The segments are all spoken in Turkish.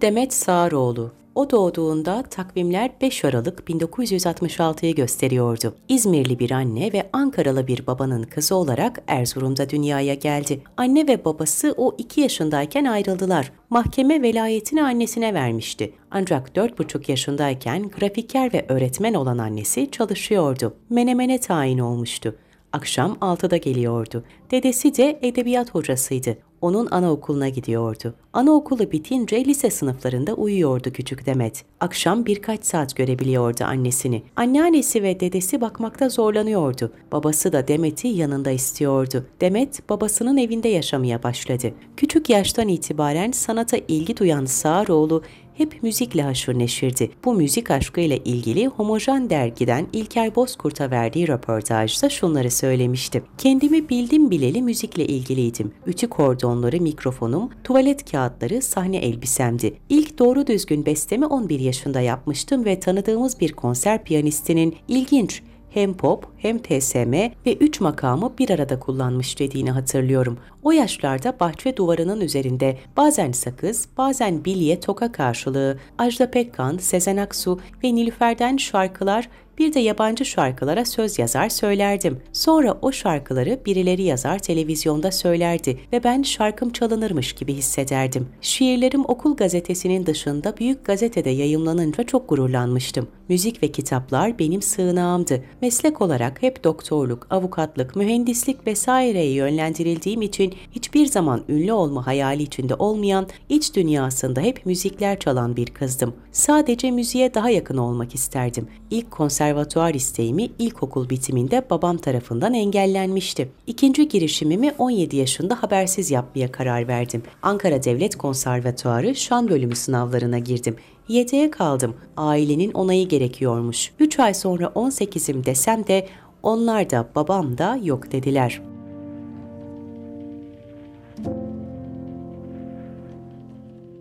Demet Sağroğlu o doğduğunda takvimler 5 Aralık 1966'yı gösteriyordu. İzmirli bir anne ve Ankaralı bir babanın kızı olarak Erzurum'da dünyaya geldi. Anne ve babası o 2 yaşındayken ayrıldılar. Mahkeme velayetini annesine vermişti. Ancak 4,5 yaşındayken grafiker ve öğretmen olan annesi çalışıyordu. Menemene tayin olmuştu. Akşam 6'da geliyordu. Dedesi de edebiyat hocasıydı onun anaokuluna gidiyordu. Anaokulu bitince lise sınıflarında uyuyordu küçük Demet. Akşam birkaç saat görebiliyordu annesini. Anneannesi ve dedesi bakmakta zorlanıyordu. Babası da Demet'i yanında istiyordu. Demet babasının evinde yaşamaya başladı. Küçük yaştan itibaren sanata ilgi duyan Sağaroğlu hep müzikle haşır neşirdi. Bu müzik aşkıyla ilgili Homojen dergiden İlker Bozkurt'a verdiği röportajda şunları söylemişti. Kendimi bildim bileli müzikle ilgiliydim. Ütü kordonları, mikrofonum, tuvalet kağıtları, sahne elbisemdi. İlk doğru düzgün bestemi 11 yaşında yapmıştım ve tanıdığımız bir konser piyanistinin ilginç hem pop hem TSM ve üç makamı bir arada kullanmış dediğini hatırlıyorum. O yaşlarda bahçe duvarının üzerinde bazen sakız, bazen bilye toka karşılığı, Ajda Pekkan, Sezen Aksu ve Nilüfer'den şarkılar bir de yabancı şarkılara söz yazar söylerdim. Sonra o şarkıları birileri yazar televizyonda söylerdi ve ben şarkım çalınırmış gibi hissederdim. Şiirlerim okul gazetesinin dışında büyük gazetede yayımlanınca çok gururlanmıştım. Müzik ve kitaplar benim sığınağımdı. Meslek olarak hep doktorluk, avukatlık, mühendislik vesaireye yönlendirildiğim için hiçbir zaman ünlü olma hayali içinde olmayan, iç dünyasında hep müzikler çalan bir kızdım. Sadece müziğe daha yakın olmak isterdim. İlk konser konservatuar isteğimi ilkokul bitiminde babam tarafından engellenmişti. İkinci girişimimi 17 yaşında habersiz yapmaya karar verdim. Ankara Devlet Konservatuarı şan bölümü sınavlarına girdim. YT'ye kaldım. Ailenin onayı gerekiyormuş. 3 ay sonra 18'im desem de onlar da babam da yok dediler.''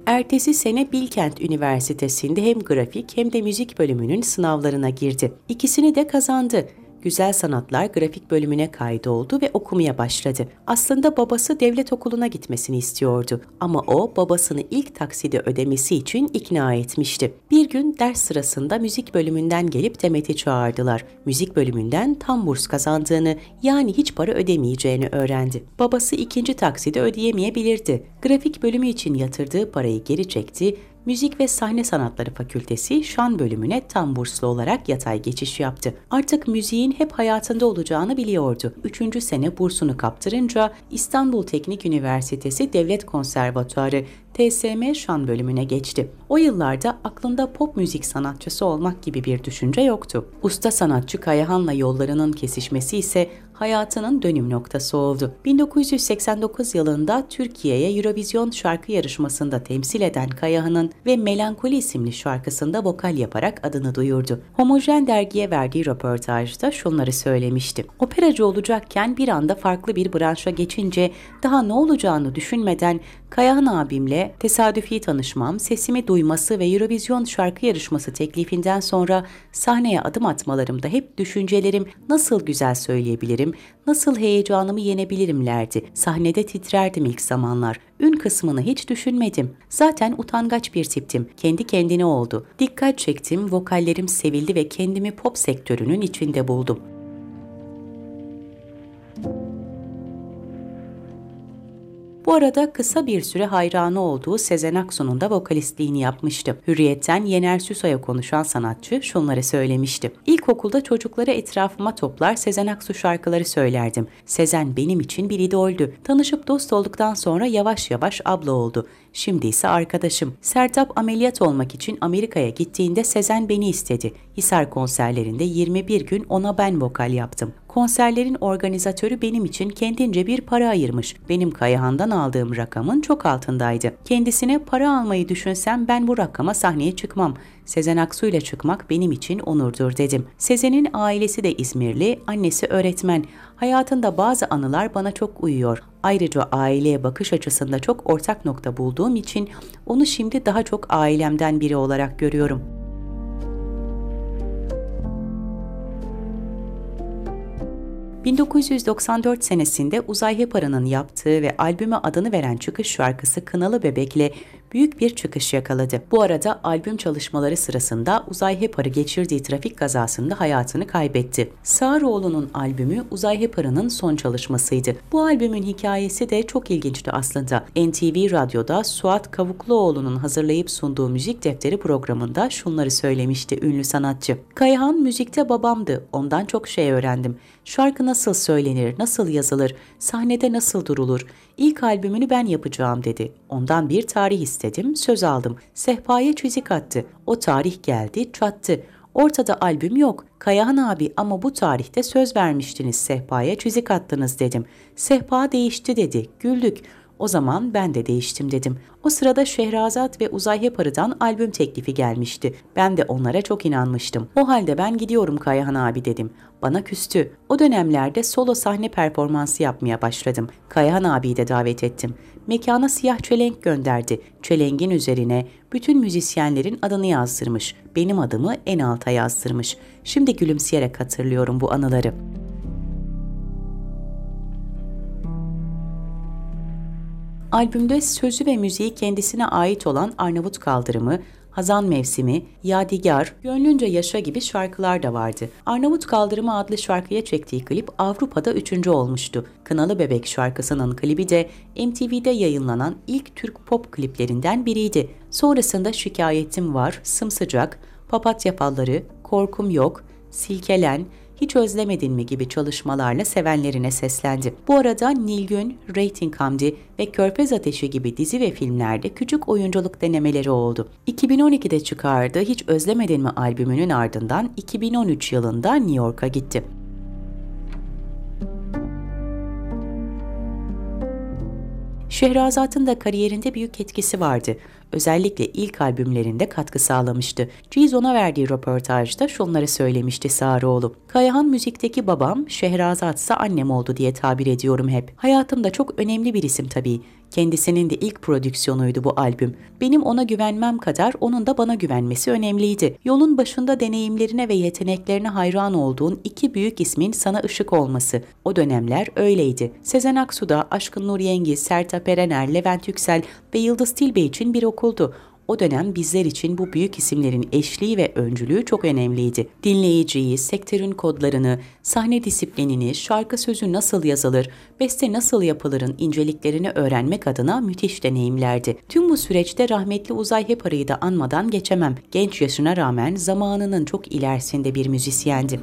Ertesi sene Bilkent Üniversitesi'nde hem grafik hem de müzik bölümünün sınavlarına girdi. İkisini de kazandı. Güzel Sanatlar Grafik bölümüne kaydoldu ve okumaya başladı. Aslında babası devlet okuluna gitmesini istiyordu ama o babasını ilk taksidi ödemesi için ikna etmişti. Bir gün ders sırasında müzik bölümünden gelip Demet'i çağırdılar. Müzik bölümünden tam burs kazandığını yani hiç para ödemeyeceğini öğrendi. Babası ikinci taksidi ödeyemeyebilirdi. Grafik bölümü için yatırdığı parayı geri çekti Müzik ve Sahne Sanatları Fakültesi Şan bölümüne tam burslu olarak yatay geçiş yaptı. Artık müziğin hep hayatında olacağını biliyordu. Üçüncü sene bursunu kaptırınca İstanbul Teknik Üniversitesi Devlet Konservatuarı TSM Şan bölümüne geçti. O yıllarda aklında pop müzik sanatçısı olmak gibi bir düşünce yoktu. Usta sanatçı Kayahan'la yollarının kesişmesi ise hayatının dönüm noktası oldu. 1989 yılında Türkiye'ye Eurovision şarkı yarışmasında temsil eden Kayahan'ın ve Melankoli isimli şarkısında vokal yaparak adını duyurdu. Homojen dergiye verdiği röportajda şunları söylemişti. Operacı olacakken bir anda farklı bir branşa geçince daha ne olacağını düşünmeden Kayahan abimle tesadüfi tanışmam, sesimi duyması ve Eurovision şarkı yarışması teklifinden sonra sahneye adım atmalarımda hep düşüncelerim nasıl güzel söyleyebilirim, nasıl heyecanımı yenebilirimlerdi. Sahnede titrerdim ilk zamanlar. Ün kısmını hiç düşünmedim. Zaten utangaç bir tiptim. Kendi kendine oldu. Dikkat çektim, vokallerim sevildi ve kendimi pop sektörünün içinde buldum. Bu arada kısa bir süre hayranı olduğu Sezen Aksu'nun da vokalistliğini yapmıştı. Hürriyet'ten Yener Süsoy'a konuşan sanatçı şunları söylemişti. İlkokulda çocukları etrafıma toplar Sezen Aksu şarkıları söylerdim. Sezen benim için bir idoldü. Tanışıp dost olduktan sonra yavaş yavaş abla oldu. Şimdi ise arkadaşım. Sertap ameliyat olmak için Amerika'ya gittiğinde Sezen beni istedi. Hisar konserlerinde 21 gün ona ben vokal yaptım. Konserlerin organizatörü benim için kendince bir para ayırmış. Benim Kayahan'dan aldığım rakamın çok altındaydı. Kendisine para almayı düşünsem ben bu rakama sahneye çıkmam. Sezen Aksu ile çıkmak benim için onurdur dedim. Sezen'in ailesi de İzmirli, annesi öğretmen. Hayatında bazı anılar bana çok uyuyor. Ayrıca aileye bakış açısında çok ortak nokta bulduğum için onu şimdi daha çok ailemden biri olarak görüyorum.'' 1994 senesinde Uzay Hepara'nın yaptığı ve albüme adını veren çıkış şarkısı Kınalı Bebek'le büyük bir çıkış yakaladı. Bu arada albüm çalışmaları sırasında Uzay Hepar'ı geçirdiği trafik kazasında hayatını kaybetti. Sağroğlu'nun albümü Uzay Hepar'ın son çalışmasıydı. Bu albümün hikayesi de çok ilginçti aslında. NTV Radyo'da Suat Kavukluoğlu'nun hazırlayıp sunduğu müzik defteri programında şunları söylemişti ünlü sanatçı. Kayhan müzikte babamdı, ondan çok şey öğrendim. Şarkı nasıl söylenir, nasıl yazılır, sahnede nasıl durulur. İlk albümünü ben yapacağım dedi. Ondan bir tarih istedim istedim, söz aldım. Sehpaya çizik attı. O tarih geldi, çattı. Ortada albüm yok. Kayahan abi ama bu tarihte söz vermiştiniz sehpaya çizik attınız dedim. Sehpa değişti dedi. Güldük. O zaman ben de değiştim dedim. O sırada Şehrazat ve Uzay Heparı'dan albüm teklifi gelmişti. Ben de onlara çok inanmıştım. O halde ben gidiyorum Kayahan abi dedim. Bana küstü. O dönemlerde solo sahne performansı yapmaya başladım. Kayahan abiyi de davet ettim mekana siyah çelenk gönderdi. Çelengin üzerine bütün müzisyenlerin adını yazdırmış. Benim adımı en alta yazdırmış. Şimdi gülümseyerek hatırlıyorum bu anıları. Albümde sözü ve müziği kendisine ait olan Arnavut kaldırımı, Hazan Mevsimi, Yadigar, Gönlünce Yaşa gibi şarkılar da vardı. Arnavut Kaldırımı adlı şarkıya çektiği klip Avrupa'da üçüncü olmuştu. Kınalı Bebek şarkısının klibi de MTV'de yayınlanan ilk Türk pop kliplerinden biriydi. Sonrasında Şikayetim Var, Sımsıcak, Papatya Falları, Korkum Yok, Silkelen, hiç Özlemedin mi gibi çalışmalarla sevenlerine seslendi. Bu arada Nilgün, Rating Hamdi ve Körfez Ateşi gibi dizi ve filmlerde küçük oyunculuk denemeleri oldu. 2012'de çıkardığı Hiç Özlemedin mi albümünün ardından 2013 yılında New York'a gitti. Şehrazat'ın da kariyerinde büyük etkisi vardı özellikle ilk albümlerinde katkı sağlamıştı. Ciz ona verdiği röportajda şunları söylemişti Sarıoğlu. Kayahan müzikteki babam, Şehrazat ise annem oldu diye tabir ediyorum hep. Hayatımda çok önemli bir isim tabii. Kendisinin de ilk prodüksiyonuydu bu albüm. Benim ona güvenmem kadar onun da bana güvenmesi önemliydi. Yolun başında deneyimlerine ve yeteneklerine hayran olduğun iki büyük ismin sana ışık olması. O dönemler öyleydi. Sezen Aksu da Aşkın Nur yengi, Sertab Erener, Levent Yüksel ve Yıldız Tilbe için bir okuldu. O dönem bizler için bu büyük isimlerin eşliği ve öncülüğü çok önemliydi. Dinleyiciyi, sektörün kodlarını, sahne disiplinini, şarkı sözü nasıl yazılır, beste nasıl yapılırın inceliklerini öğrenmek adına müthiş deneyimlerdi. Tüm bu süreçte rahmetli Uzay Heparı'yı da anmadan geçemem. Genç yaşına rağmen zamanının çok ilerisinde bir müzisyendi.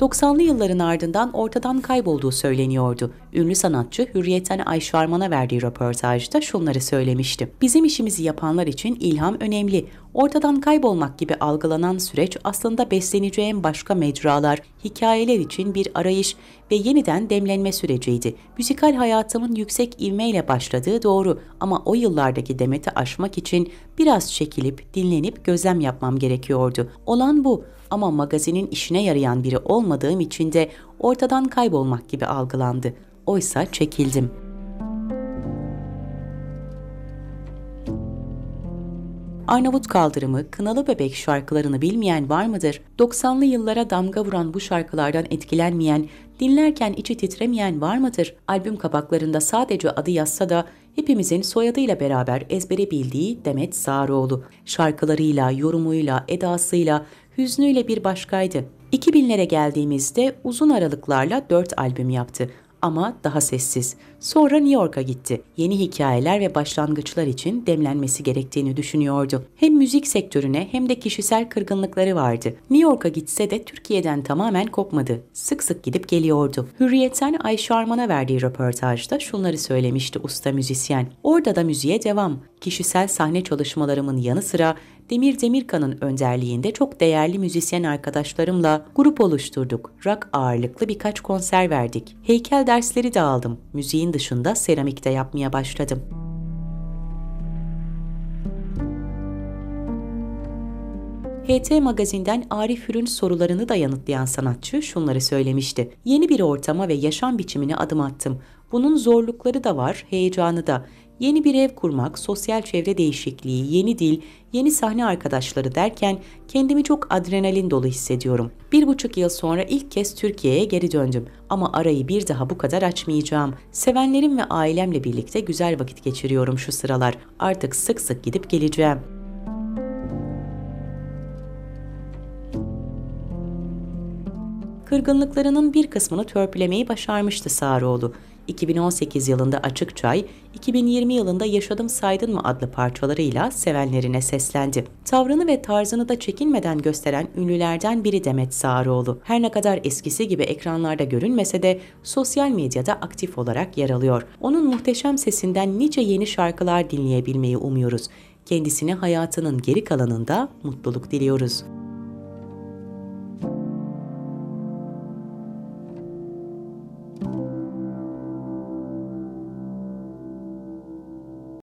90'lı yılların ardından ortadan kaybolduğu söyleniyordu. Ünlü sanatçı Hürriyet'ten Ayşarman'a verdiği röportajda şunları söylemişti. Bizim işimizi yapanlar için ilham önemli. Ortadan kaybolmak gibi algılanan süreç aslında besleneceğim başka mecralar, hikayeler için bir arayış ve yeniden demlenme süreciydi. Müzikal hayatımın yüksek ivmeyle başladığı doğru ama o yıllardaki Demet'i aşmak için biraz çekilip, dinlenip gözlem yapmam gerekiyordu. Olan bu ama magazinin işine yarayan biri olmadığım için de ortadan kaybolmak gibi algılandı. Oysa çekildim.'' Arnavut kaldırımı, Kınalı Bebek şarkılarını bilmeyen var mıdır? 90'lı yıllara damga vuran bu şarkılardan etkilenmeyen, dinlerken içi titremeyen var mıdır? Albüm kabaklarında sadece adı yazsa da hepimizin soyadıyla beraber ezbere bildiği Demet Sağroğlu. Şarkılarıyla, yorumuyla, edasıyla, hüznüyle bir başkaydı. 2000'lere geldiğimizde uzun aralıklarla 4 albüm yaptı ama daha sessiz. Sonra New York'a gitti. Yeni hikayeler ve başlangıçlar için demlenmesi gerektiğini düşünüyordu. Hem müzik sektörüne hem de kişisel kırgınlıkları vardı. New York'a gitse de Türkiye'den tamamen kopmadı. Sık sık gidip geliyordu. Hürriyet'ten Ayşe Arman'a verdiği röportajda şunları söylemişti usta müzisyen. Orada da müziğe devam. Kişisel sahne çalışmalarımın yanı sıra Demir Demirkan'ın önderliğinde çok değerli müzisyen arkadaşlarımla grup oluşturduk. Rock ağırlıklı birkaç konser verdik. Heykel dersleri de aldım. Müziğin dışında seramik de yapmaya başladım. HT Magazin'den Arif Hür'ün sorularını da yanıtlayan sanatçı şunları söylemişti. Yeni bir ortama ve yaşam biçimine adım attım. Bunun zorlukları da var, heyecanı da. Yeni bir ev kurmak, sosyal çevre değişikliği, yeni dil, yeni sahne arkadaşları derken kendimi çok adrenalin dolu hissediyorum. Bir buçuk yıl sonra ilk kez Türkiye'ye geri döndüm ama arayı bir daha bu kadar açmayacağım. Sevenlerim ve ailemle birlikte güzel vakit geçiriyorum şu sıralar. Artık sık sık gidip geleceğim. Kırgınlıklarının bir kısmını törpülemeyi başarmıştı Sarıoğlu. 2018 yılında Açık Çay, 2020 yılında Yaşadım Saydın mı adlı parçalarıyla sevenlerine seslendi. Tavrını ve tarzını da çekinmeden gösteren ünlülerden biri Demet Sağaroğlu. Her ne kadar eskisi gibi ekranlarda görünmese de sosyal medyada aktif olarak yer alıyor. Onun muhteşem sesinden nice yeni şarkılar dinleyebilmeyi umuyoruz. Kendisine hayatının geri kalanında mutluluk diliyoruz.